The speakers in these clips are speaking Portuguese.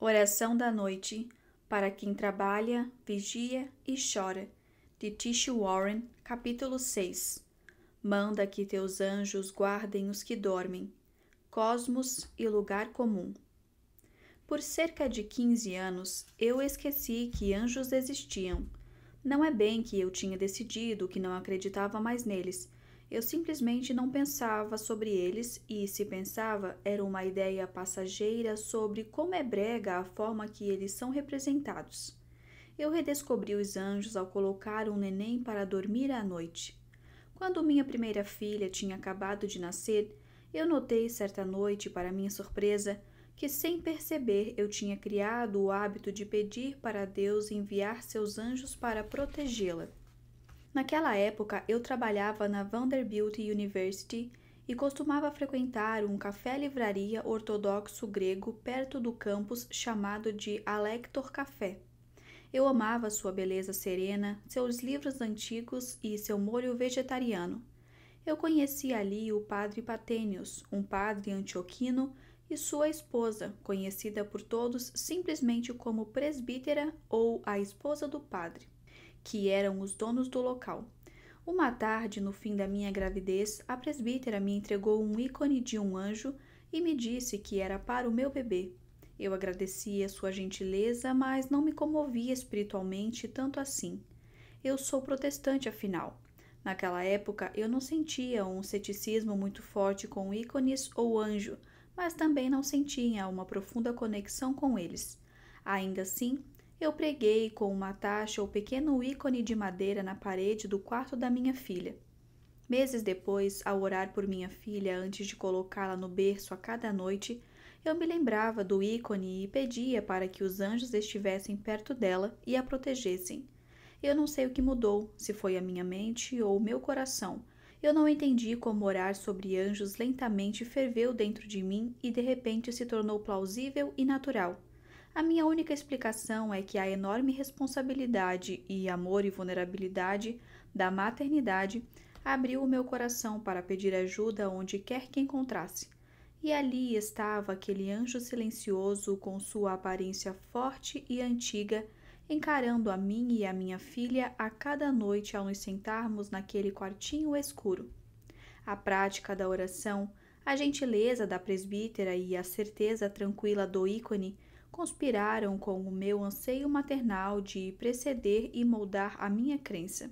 Oração da noite para quem trabalha, vigia e chora, de Tish Warren, capítulo 6. Manda que teus anjos guardem os que dormem. Cosmos e lugar comum. Por cerca de 15 anos, eu esqueci que anjos existiam. Não é bem que eu tinha decidido que não acreditava mais neles eu simplesmente não pensava sobre eles, e se pensava, era uma ideia passageira sobre como é brega a forma que eles são representados. Eu redescobri os anjos ao colocar um neném para dormir à noite. Quando minha primeira filha tinha acabado de nascer, eu notei certa noite, para minha surpresa, que sem perceber eu tinha criado o hábito de pedir para Deus enviar seus anjos para protegê-la. Naquela época, eu trabalhava na Vanderbilt University e costumava frequentar um café-livraria ortodoxo grego perto do campus chamado de Alector Café. Eu amava sua beleza serena, seus livros antigos e seu molho vegetariano. Eu conheci ali o padre Patênios, um padre antioquino, e sua esposa, conhecida por todos simplesmente como presbítera ou a esposa do padre que eram os donos do local. Uma tarde, no fim da minha gravidez, a presbítera me entregou um ícone de um anjo e me disse que era para o meu bebê. Eu agradecia sua gentileza, mas não me comovia espiritualmente tanto assim. Eu sou protestante, afinal. Naquela época, eu não sentia um ceticismo muito forte com ícones ou anjo, mas também não sentia uma profunda conexão com eles. Ainda assim, eu preguei com uma taxa o pequeno ícone de madeira na parede do quarto da minha filha. Meses depois, ao orar por minha filha antes de colocá-la no berço a cada noite, eu me lembrava do ícone e pedia para que os anjos estivessem perto dela e a protegessem. Eu não sei o que mudou, se foi a minha mente ou o meu coração. Eu não entendi como orar sobre anjos lentamente ferveu dentro de mim e de repente se tornou plausível e natural. A minha única explicação é que a enorme responsabilidade e amor e vulnerabilidade da maternidade abriu o meu coração para pedir ajuda onde quer que encontrasse. E ali estava aquele anjo silencioso com sua aparência forte e antiga, encarando a mim e a minha filha a cada noite ao nos sentarmos naquele quartinho escuro. A prática da oração, a gentileza da presbítera e a certeza tranquila do ícone conspiraram com o meu anseio maternal de preceder e moldar a minha crença.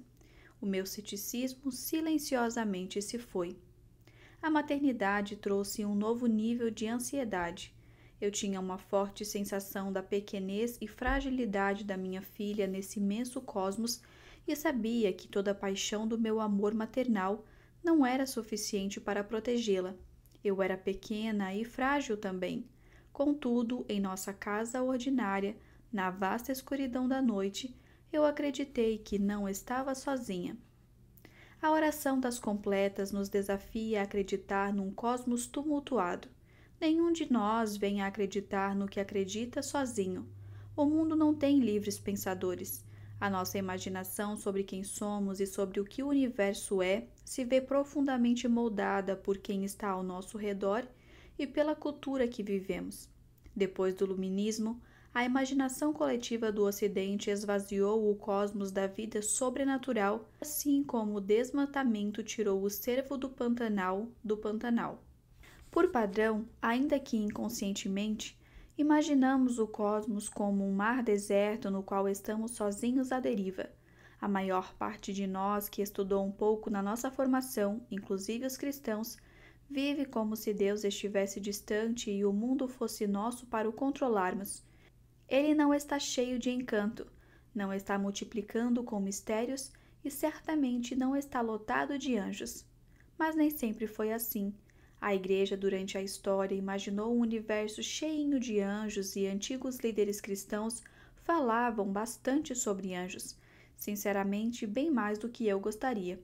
O meu ceticismo silenciosamente se foi. A maternidade trouxe um novo nível de ansiedade. Eu tinha uma forte sensação da pequenez e fragilidade da minha filha nesse imenso cosmos e sabia que toda a paixão do meu amor maternal não era suficiente para protegê-la. Eu era pequena e frágil também. Contudo, em nossa casa ordinária, na vasta escuridão da noite, eu acreditei que não estava sozinha. A oração das completas nos desafia a acreditar num cosmos tumultuado. Nenhum de nós vem a acreditar no que acredita sozinho. O mundo não tem livres pensadores. A nossa imaginação sobre quem somos e sobre o que o universo é se vê profundamente moldada por quem está ao nosso redor e pela cultura que vivemos. Depois do Luminismo, a imaginação coletiva do Ocidente esvaziou o cosmos da vida sobrenatural, assim como o desmatamento tirou o cervo do Pantanal do Pantanal. Por padrão, ainda que inconscientemente, imaginamos o cosmos como um mar deserto no qual estamos sozinhos à deriva. A maior parte de nós que estudou um pouco na nossa formação, inclusive os cristãos, Vive como se Deus estivesse distante e o mundo fosse nosso para o controlarmos. Ele não está cheio de encanto, não está multiplicando com mistérios e certamente não está lotado de anjos. Mas nem sempre foi assim. A igreja, durante a história, imaginou um universo cheinho de anjos e antigos líderes cristãos falavam bastante sobre anjos, sinceramente, bem mais do que eu gostaria.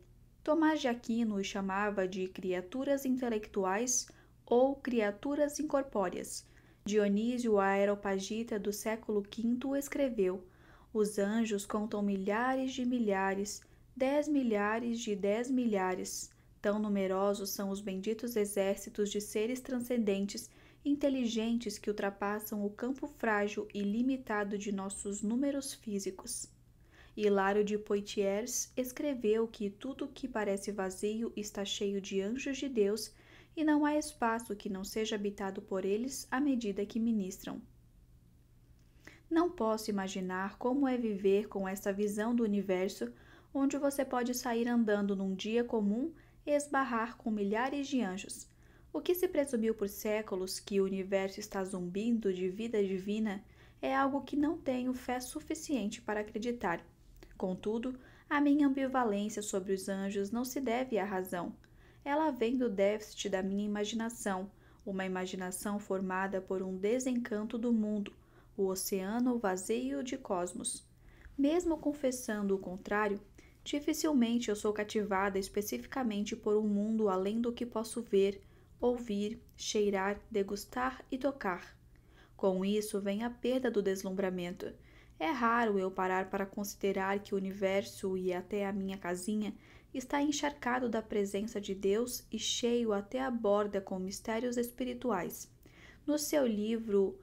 Tomás de Aquino os chamava de criaturas intelectuais ou criaturas incorpóreas. Dionísio Aeropagita do século V escreveu: Os anjos contam milhares de milhares, dez milhares de dez milhares. Tão numerosos são os benditos exércitos de seres transcendentes, inteligentes que ultrapassam o campo frágil e limitado de nossos números físicos. Hilário de Poitiers escreveu que tudo que parece vazio está cheio de anjos de Deus e não há espaço que não seja habitado por eles à medida que ministram. Não posso imaginar como é viver com essa visão do universo onde você pode sair andando num dia comum e esbarrar com milhares de anjos. O que se presumiu por séculos que o universo está zumbindo de vida divina é algo que não tenho fé suficiente para acreditar. Contudo, a minha ambivalência sobre os anjos não se deve à razão. Ela vem do déficit da minha imaginação, uma imaginação formada por um desencanto do mundo, o oceano vazio de cosmos. Mesmo confessando o contrário, dificilmente eu sou cativada especificamente por um mundo além do que posso ver, ouvir, cheirar, degustar e tocar. Com isso vem a perda do deslumbramento é raro eu parar para considerar que o universo e até a minha casinha está encharcado da presença de Deus e cheio até a borda com mistérios espirituais. No seu livro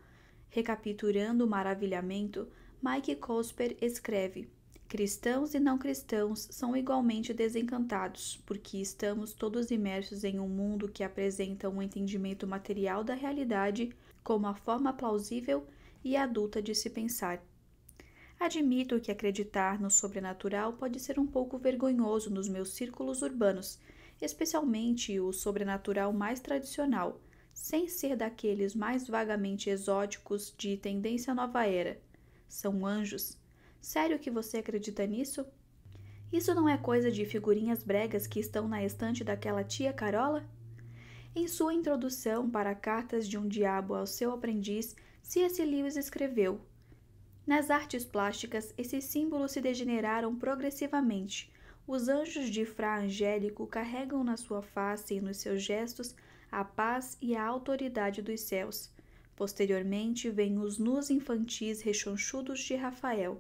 recapitulando o Maravilhamento, Mike Cosper escreve: Cristãos e não cristãos são igualmente desencantados, porque estamos todos imersos em um mundo que apresenta um entendimento material da realidade como a forma plausível e adulta de se pensar. Admito que acreditar no sobrenatural pode ser um pouco vergonhoso nos meus círculos urbanos, especialmente o sobrenatural mais tradicional, sem ser daqueles mais vagamente exóticos de tendência nova era. São anjos. Sério que você acredita nisso? Isso não é coisa de figurinhas bregas que estão na estante daquela tia Carola? Em sua introdução para Cartas de um Diabo ao seu aprendiz, C.S. Lewis escreveu: nas artes plásticas, esses símbolos se degeneraram progressivamente. Os anjos de Fra Angélico carregam na sua face e nos seus gestos a paz e a autoridade dos céus. Posteriormente, vêm os nus infantis rechonchudos de Rafael.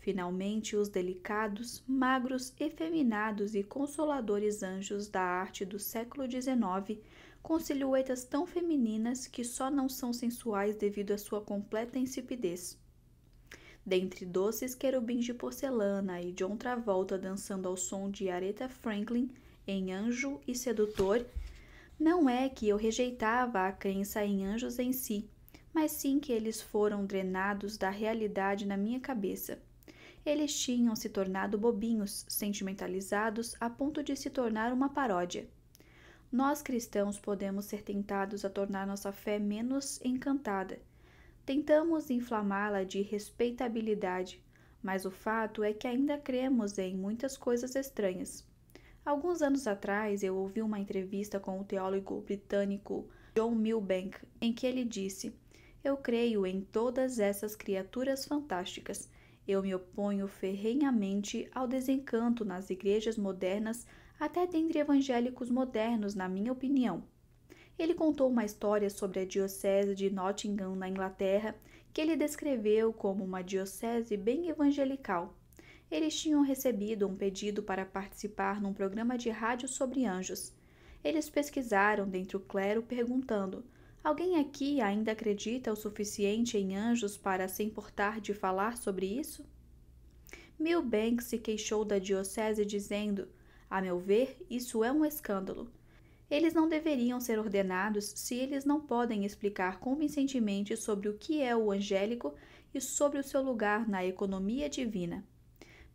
Finalmente, os delicados, magros, efeminados e consoladores anjos da arte do século XIX, com silhuetas tão femininas que só não são sensuais devido à sua completa insipidez dentre doces querubins de porcelana e John Travolta dançando ao som de Aretha Franklin em Anjo e Sedutor, não é que eu rejeitava a crença em anjos em si, mas sim que eles foram drenados da realidade na minha cabeça. Eles tinham se tornado bobinhos, sentimentalizados a ponto de se tornar uma paródia. Nós cristãos podemos ser tentados a tornar nossa fé menos encantada Tentamos inflamá-la de respeitabilidade, mas o fato é que ainda cremos em muitas coisas estranhas. Alguns anos atrás, eu ouvi uma entrevista com o teólogo britânico John Milbank, em que ele disse: Eu creio em todas essas criaturas fantásticas. Eu me oponho ferrenhamente ao desencanto nas igrejas modernas, até dentre evangélicos modernos, na minha opinião. Ele contou uma história sobre a Diocese de Nottingham, na Inglaterra, que ele descreveu como uma diocese bem evangelical. Eles tinham recebido um pedido para participar num programa de rádio sobre anjos. Eles pesquisaram dentre o clero perguntando: Alguém aqui ainda acredita o suficiente em anjos para se importar de falar sobre isso? Milbank se queixou da diocese dizendo: A meu ver, isso é um escândalo. Eles não deveriam ser ordenados se eles não podem explicar convincentemente sobre o que é o angélico e sobre o seu lugar na economia divina.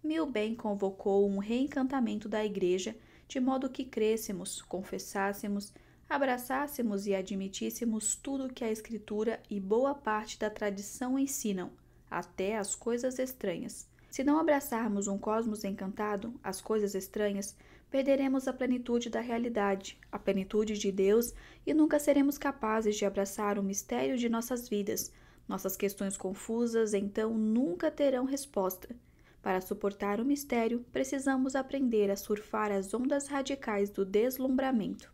Milben convocou um reencantamento da Igreja, de modo que crêssemos, confessássemos, abraçássemos e admitíssemos tudo que a Escritura e boa parte da tradição ensinam, até as coisas estranhas. Se não abraçarmos um cosmos encantado, as coisas estranhas, perderemos a plenitude da realidade, a plenitude de Deus e nunca seremos capazes de abraçar o mistério de nossas vidas. Nossas questões confusas então nunca terão resposta. Para suportar o mistério, precisamos aprender a surfar as ondas radicais do deslumbramento.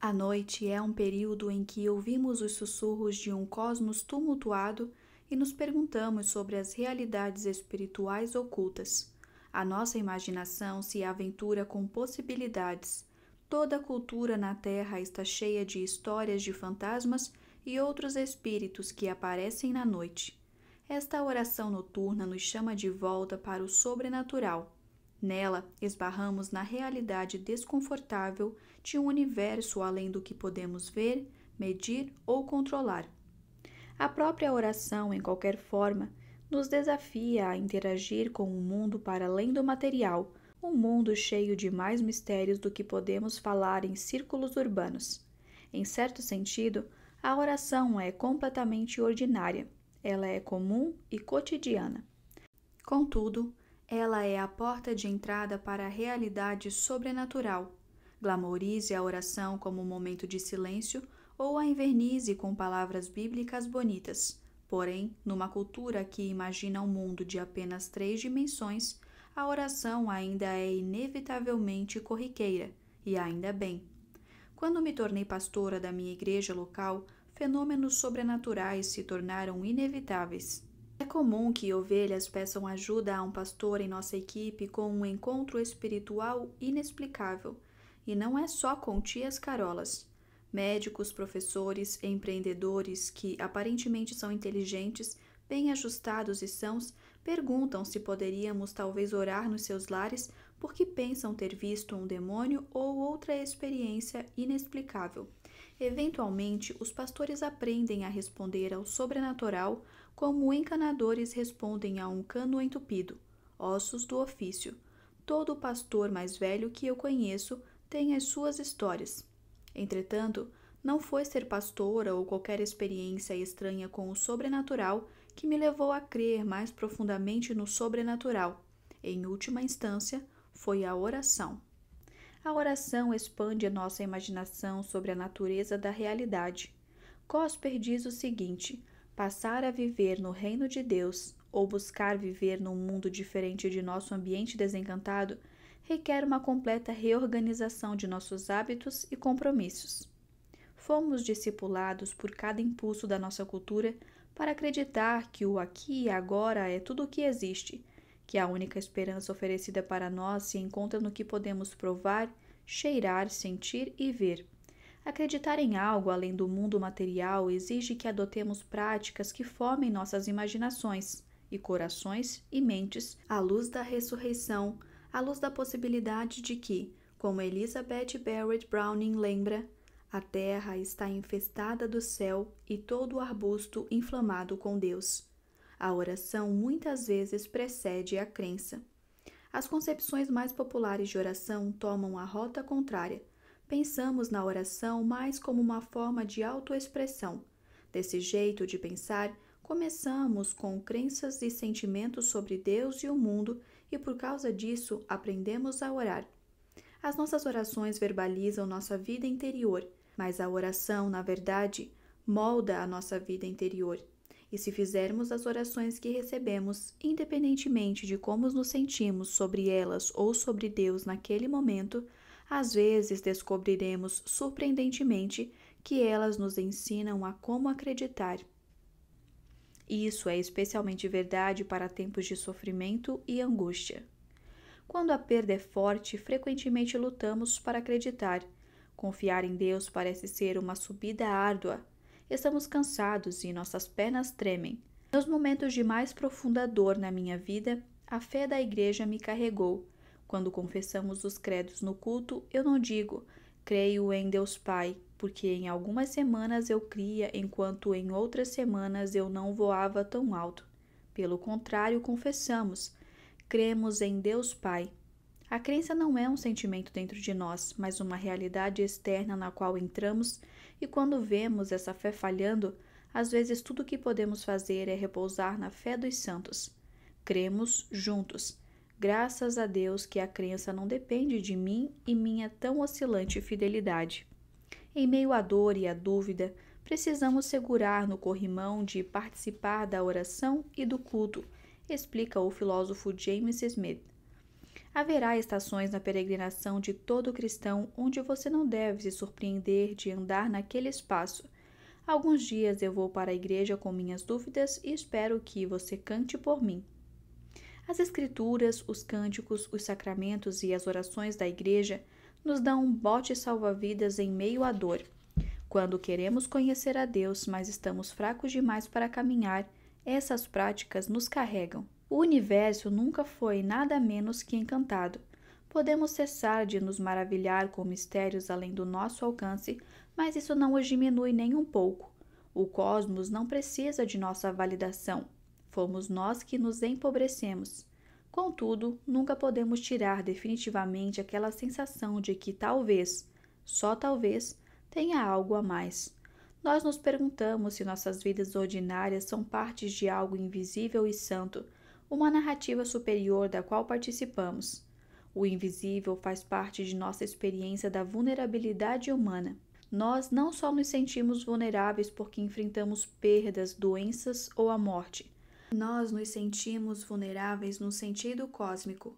A noite é um período em que ouvimos os sussurros de um cosmos tumultuado e nos perguntamos sobre as realidades espirituais ocultas. A nossa imaginação se aventura com possibilidades. Toda cultura na Terra está cheia de histórias de fantasmas e outros espíritos que aparecem na noite. Esta oração noturna nos chama de volta para o sobrenatural. Nela, esbarramos na realidade desconfortável de um universo além do que podemos ver, medir ou controlar. A própria oração, em qualquer forma, nos desafia a interagir com um mundo para além do material, um mundo cheio de mais mistérios do que podemos falar em círculos urbanos. Em certo sentido, a oração é completamente ordinária, ela é comum e cotidiana. Contudo, ela é a porta de entrada para a realidade sobrenatural. Glamorize a oração como um momento de silêncio ou a invernize com palavras bíblicas bonitas. Porém, numa cultura que imagina um mundo de apenas três dimensões, a oração ainda é inevitavelmente corriqueira, e ainda bem. Quando me tornei pastora da minha igreja local, fenômenos sobrenaturais se tornaram inevitáveis. É comum que ovelhas peçam ajuda a um pastor em nossa equipe com um encontro espiritual inexplicável, e não é só com tias carolas. Médicos, professores, empreendedores que aparentemente são inteligentes, bem ajustados e sãos, perguntam se poderíamos talvez orar nos seus lares porque pensam ter visto um demônio ou outra experiência inexplicável. Eventualmente, os pastores aprendem a responder ao sobrenatural como encanadores respondem a um cano entupido, ossos do ofício. Todo pastor mais velho que eu conheço tem as suas histórias. Entretanto, não foi ser pastora ou qualquer experiência estranha com o sobrenatural que me levou a crer mais profundamente no sobrenatural. Em última instância, foi a oração. A oração expande a nossa imaginação sobre a natureza da realidade. Cosper diz o seguinte: passar a viver no reino de Deus ou buscar viver num mundo diferente de nosso ambiente desencantado requer uma completa reorganização de nossos hábitos e compromissos. Fomos discipulados por cada impulso da nossa cultura para acreditar que o aqui e agora é tudo o que existe, que a única esperança oferecida para nós se encontra no que podemos provar, cheirar, sentir e ver. Acreditar em algo além do mundo material exige que adotemos práticas que formem nossas imaginações e corações e mentes à luz da ressurreição à luz da possibilidade de que, como Elizabeth Barrett Browning lembra, a terra está infestada do céu e todo o arbusto inflamado com Deus. A oração muitas vezes precede a crença. As concepções mais populares de oração tomam a rota contrária. Pensamos na oração mais como uma forma de autoexpressão. Desse jeito de pensar, começamos com crenças e sentimentos sobre Deus e o mundo e por causa disso aprendemos a orar. As nossas orações verbalizam nossa vida interior, mas a oração, na verdade, molda a nossa vida interior. E se fizermos as orações que recebemos, independentemente de como nos sentimos sobre elas ou sobre Deus naquele momento, às vezes descobriremos surpreendentemente que elas nos ensinam a como acreditar e isso é especialmente verdade para tempos de sofrimento e angústia. Quando a perda é forte, frequentemente lutamos para acreditar. Confiar em Deus parece ser uma subida árdua. Estamos cansados e nossas pernas tremem. Nos momentos de mais profunda dor na minha vida, a fé da igreja me carregou. Quando confessamos os credos no culto, eu não digo, creio em Deus Pai, porque em algumas semanas eu cria, enquanto em outras semanas eu não voava tão alto. Pelo contrário, confessamos, cremos em Deus Pai. A crença não é um sentimento dentro de nós, mas uma realidade externa na qual entramos, e quando vemos essa fé falhando, às vezes tudo o que podemos fazer é repousar na fé dos santos. Cremos juntos. Graças a Deus que a crença não depende de mim e minha tão oscilante fidelidade. Em meio à dor e à dúvida, precisamos segurar no corrimão de participar da oração e do culto, explica o filósofo James Smith. Haverá estações na peregrinação de todo cristão onde você não deve se surpreender de andar naquele espaço. Alguns dias eu vou para a igreja com minhas dúvidas e espero que você cante por mim. As escrituras, os cânticos, os sacramentos e as orações da igreja nos dá um bote salva-vidas em meio à dor. Quando queremos conhecer a Deus, mas estamos fracos demais para caminhar, essas práticas nos carregam. O universo nunca foi nada menos que encantado. Podemos cessar de nos maravilhar com mistérios além do nosso alcance, mas isso não os diminui nem um pouco. O cosmos não precisa de nossa validação. Fomos nós que nos empobrecemos. Contudo, nunca podemos tirar definitivamente aquela sensação de que talvez, só talvez, tenha algo a mais. Nós nos perguntamos se nossas vidas ordinárias são partes de algo invisível e santo, uma narrativa superior da qual participamos. O invisível faz parte de nossa experiência da vulnerabilidade humana. Nós não só nos sentimos vulneráveis porque enfrentamos perdas, doenças ou a morte, nós nos sentimos vulneráveis no sentido cósmico.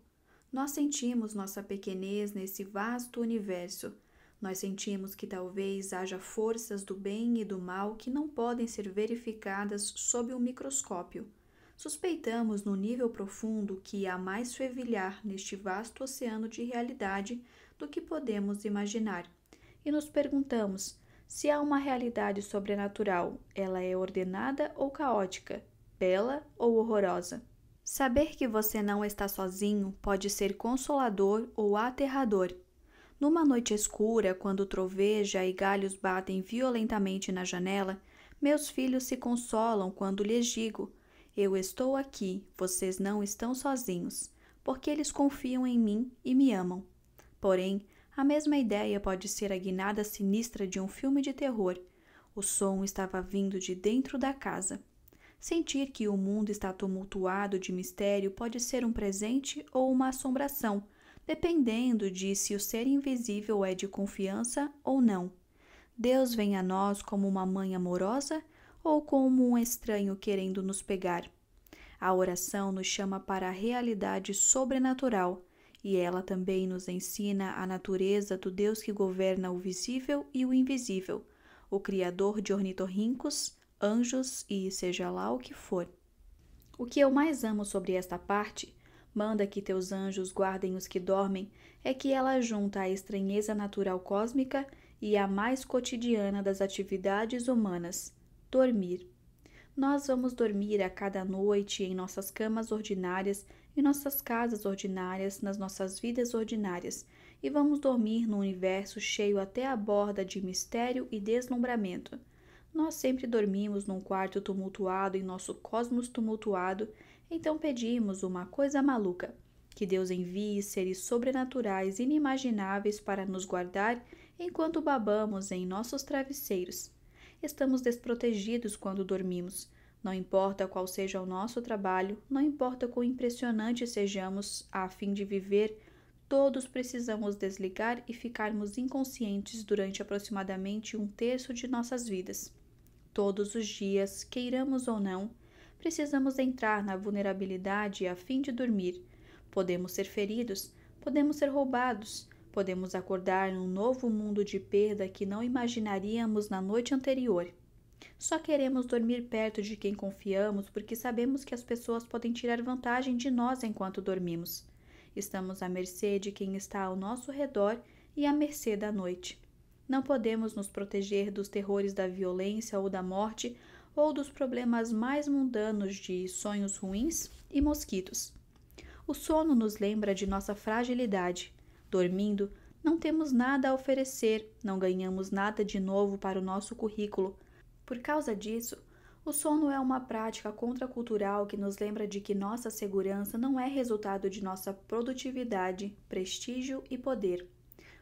Nós sentimos nossa pequenez nesse vasto universo. Nós sentimos que talvez haja forças do bem e do mal que não podem ser verificadas sob um microscópio. Suspeitamos no nível profundo que há mais fervilhar neste vasto oceano de realidade do que podemos imaginar. E nos perguntamos: se há uma realidade sobrenatural, ela é ordenada ou caótica? bela ou horrorosa. Saber que você não está sozinho pode ser consolador ou aterrador. Numa noite escura, quando troveja e galhos batem violentamente na janela, meus filhos se consolam quando lhes digo: Eu estou aqui, vocês não estão sozinhos, porque eles confiam em mim e me amam. Porém, a mesma ideia pode ser a guinada sinistra de um filme de terror. O som estava vindo de dentro da casa. Sentir que o mundo está tumultuado de mistério pode ser um presente ou uma assombração, dependendo de se o ser invisível é de confiança ou não. Deus vem a nós como uma mãe amorosa ou como um estranho querendo nos pegar. A oração nos chama para a realidade sobrenatural e ela também nos ensina a natureza do Deus que governa o visível e o invisível, o Criador de ornitorrincos, anjos e seja lá o que for. O que eu mais amo sobre esta parte, manda que teus anjos guardem os que dormem, é que ela junta a estranheza natural cósmica e a mais cotidiana das atividades humanas, dormir. Nós vamos dormir a cada noite em nossas camas ordinárias, em nossas casas ordinárias, nas nossas vidas ordinárias, e vamos dormir num universo cheio até a borda de mistério e deslumbramento. Nós sempre dormimos num quarto tumultuado em nosso cosmos tumultuado, então pedimos uma coisa maluca: que Deus envie seres sobrenaturais inimagináveis para nos guardar enquanto babamos em nossos travesseiros. Estamos desprotegidos quando dormimos. Não importa qual seja o nosso trabalho, não importa quão impressionante sejamos a fim de viver, todos precisamos desligar e ficarmos inconscientes durante aproximadamente um terço de nossas vidas. Todos os dias, queiramos ou não, precisamos entrar na vulnerabilidade a fim de dormir. Podemos ser feridos, podemos ser roubados, podemos acordar num novo mundo de perda que não imaginaríamos na noite anterior. Só queremos dormir perto de quem confiamos porque sabemos que as pessoas podem tirar vantagem de nós enquanto dormimos. Estamos à mercê de quem está ao nosso redor e à mercê da noite. Não podemos nos proteger dos terrores da violência ou da morte ou dos problemas mais mundanos de sonhos ruins e mosquitos. O sono nos lembra de nossa fragilidade. Dormindo, não temos nada a oferecer, não ganhamos nada de novo para o nosso currículo. Por causa disso, o sono é uma prática contracultural que nos lembra de que nossa segurança não é resultado de nossa produtividade, prestígio e poder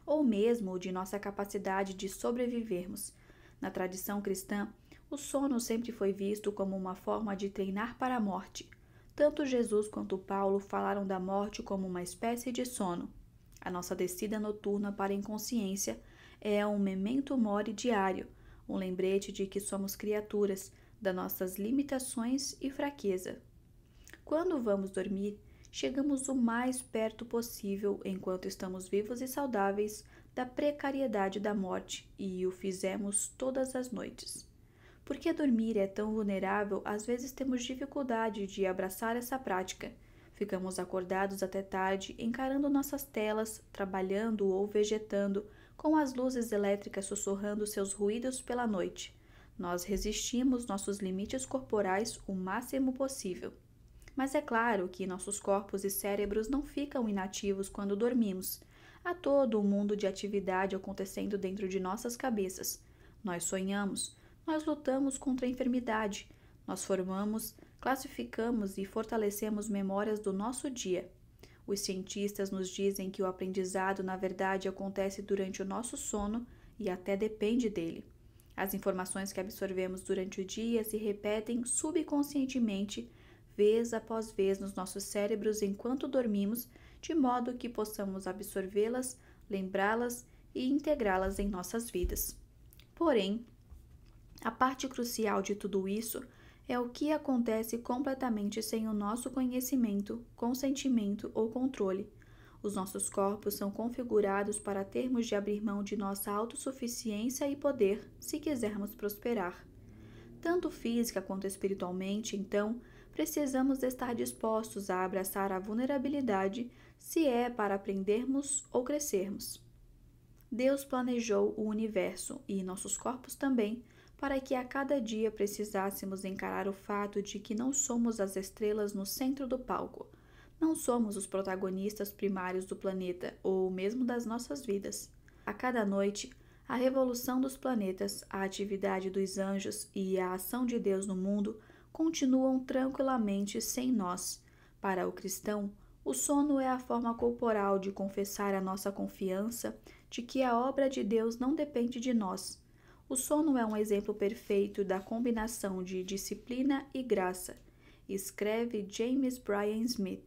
ou mesmo de nossa capacidade de sobrevivermos. Na tradição cristã, o sono sempre foi visto como uma forma de treinar para a morte. Tanto Jesus quanto Paulo falaram da morte como uma espécie de sono. A nossa descida noturna para a inconsciência é um memento mori diário, um lembrete de que somos criaturas, das nossas limitações e fraqueza. Quando vamos dormir, chegamos o mais perto possível, enquanto estamos vivos e saudáveis, da precariedade da morte, e o fizemos todas as noites. Porque dormir é tão vulnerável, às vezes temos dificuldade de abraçar essa prática. Ficamos acordados até tarde, encarando nossas telas, trabalhando ou vegetando, com as luzes elétricas sussurrando seus ruídos pela noite. Nós resistimos nossos limites corporais o máximo possível. Mas é claro que nossos corpos e cérebros não ficam inativos quando dormimos. Há todo um mundo de atividade acontecendo dentro de nossas cabeças. Nós sonhamos, nós lutamos contra a enfermidade, nós formamos, classificamos e fortalecemos memórias do nosso dia. Os cientistas nos dizem que o aprendizado, na verdade, acontece durante o nosso sono e até depende dele. As informações que absorvemos durante o dia se repetem subconscientemente vez após vez nos nossos cérebros enquanto dormimos, de modo que possamos absorvê-las, lembrá-las e integrá-las em nossas vidas. Porém, a parte crucial de tudo isso é o que acontece completamente sem o nosso conhecimento, consentimento ou controle. Os nossos corpos são configurados para termos de abrir mão de nossa autossuficiência e poder se quisermos prosperar. Tanto física quanto espiritualmente, então, precisamos estar dispostos a abraçar a vulnerabilidade, se é para aprendermos ou crescermos. Deus planejou o universo e nossos corpos também, para que a cada dia precisássemos encarar o fato de que não somos as estrelas no centro do palco, não somos os protagonistas primários do planeta ou mesmo das nossas vidas. A cada noite, a revolução dos planetas, a atividade dos anjos e a ação de Deus no mundo continuam tranquilamente sem nós. Para o cristão, o sono é a forma corporal de confessar a nossa confiança de que a obra de Deus não depende de nós. O sono é um exemplo perfeito da combinação de disciplina e graça, escreve James Bryan Smith.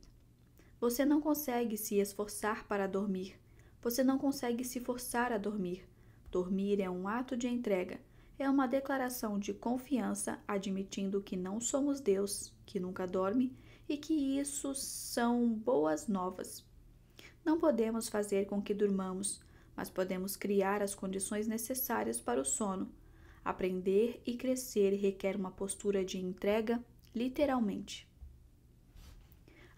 Você não consegue se esforçar para dormir. Você não consegue se forçar a dormir. Dormir é um ato de entrega, é uma declaração de confiança admitindo que não somos Deus, que nunca dorme e que isso são boas novas. Não podemos fazer com que durmamos, mas podemos criar as condições necessárias para o sono. Aprender e crescer requer uma postura de entrega, literalmente.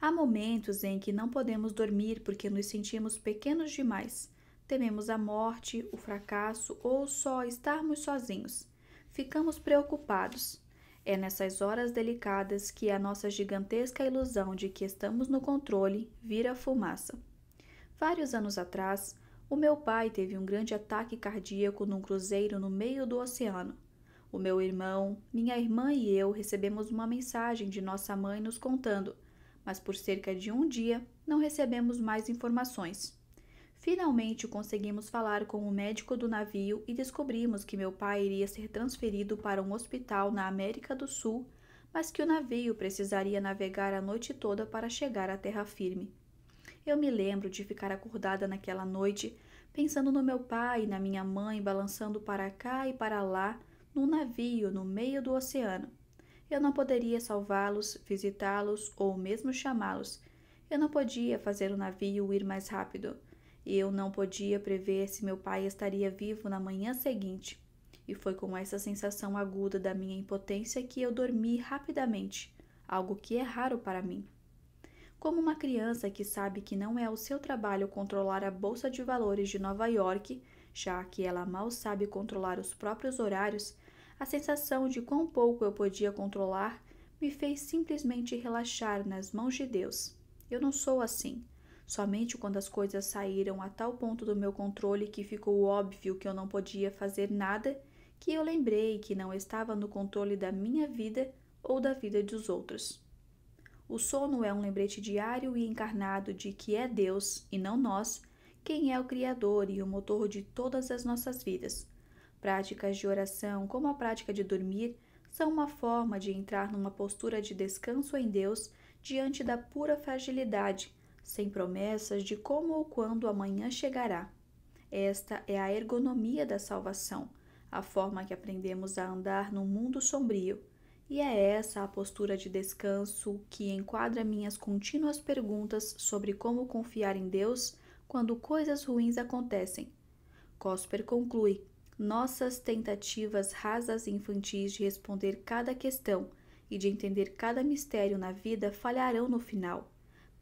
Há momentos em que não podemos dormir porque nos sentimos pequenos demais tememos a morte, o fracasso ou só estarmos sozinhos. Ficamos preocupados. É nessas horas delicadas que a nossa gigantesca ilusão de que estamos no controle vira fumaça. Vários anos atrás, o meu pai teve um grande ataque cardíaco num cruzeiro no meio do oceano. O meu irmão, minha irmã e eu recebemos uma mensagem de nossa mãe nos contando, mas por cerca de um dia não recebemos mais informações. Finalmente conseguimos falar com o médico do navio e descobrimos que meu pai iria ser transferido para um hospital na América do Sul, mas que o navio precisaria navegar a noite toda para chegar à terra firme. Eu me lembro de ficar acordada naquela noite, pensando no meu pai e na minha mãe balançando para cá e para lá num navio no meio do oceano. Eu não poderia salvá-los, visitá-los ou mesmo chamá-los. Eu não podia fazer o navio ir mais rápido. Eu não podia prever se meu pai estaria vivo na manhã seguinte, e foi com essa sensação aguda da minha impotência que eu dormi rapidamente, algo que é raro para mim. Como uma criança que sabe que não é o seu trabalho controlar a bolsa de valores de Nova York, já que ela mal sabe controlar os próprios horários, a sensação de quão pouco eu podia controlar me fez simplesmente relaxar nas mãos de Deus. Eu não sou assim. Somente quando as coisas saíram a tal ponto do meu controle que ficou óbvio que eu não podia fazer nada, que eu lembrei que não estava no controle da minha vida ou da vida dos outros. O sono é um lembrete diário e encarnado de que é Deus, e não nós, quem é o Criador e o motor de todas as nossas vidas. Práticas de oração, como a prática de dormir, são uma forma de entrar numa postura de descanso em Deus diante da pura fragilidade sem promessas de como ou quando amanhã chegará. Esta é a ergonomia da salvação, a forma que aprendemos a andar num mundo sombrio, e é essa a postura de descanso que enquadra minhas contínuas perguntas sobre como confiar em Deus quando coisas ruins acontecem. Cosper conclui: nossas tentativas rasas e infantis de responder cada questão e de entender cada mistério na vida falharão no final.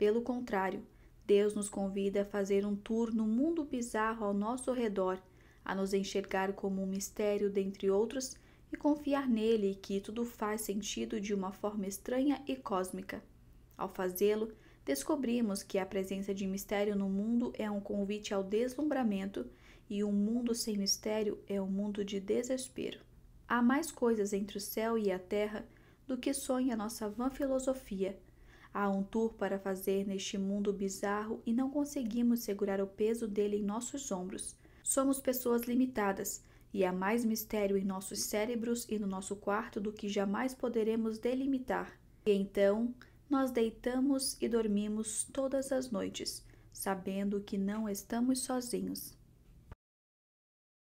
Pelo contrário, Deus nos convida a fazer um tour no mundo bizarro ao nosso redor, a nos enxergar como um mistério dentre outros e confiar nele que tudo faz sentido de uma forma estranha e cósmica. Ao fazê-lo, descobrimos que a presença de mistério no mundo é um convite ao deslumbramento e um mundo sem mistério é um mundo de desespero. Há mais coisas entre o céu e a terra do que sonha nossa vã filosofia, Há um tour para fazer neste mundo bizarro e não conseguimos segurar o peso dele em nossos ombros. Somos pessoas limitadas e há mais mistério em nossos cérebros e no nosso quarto do que jamais poderemos delimitar. E então, nós deitamos e dormimos todas as noites, sabendo que não estamos sozinhos.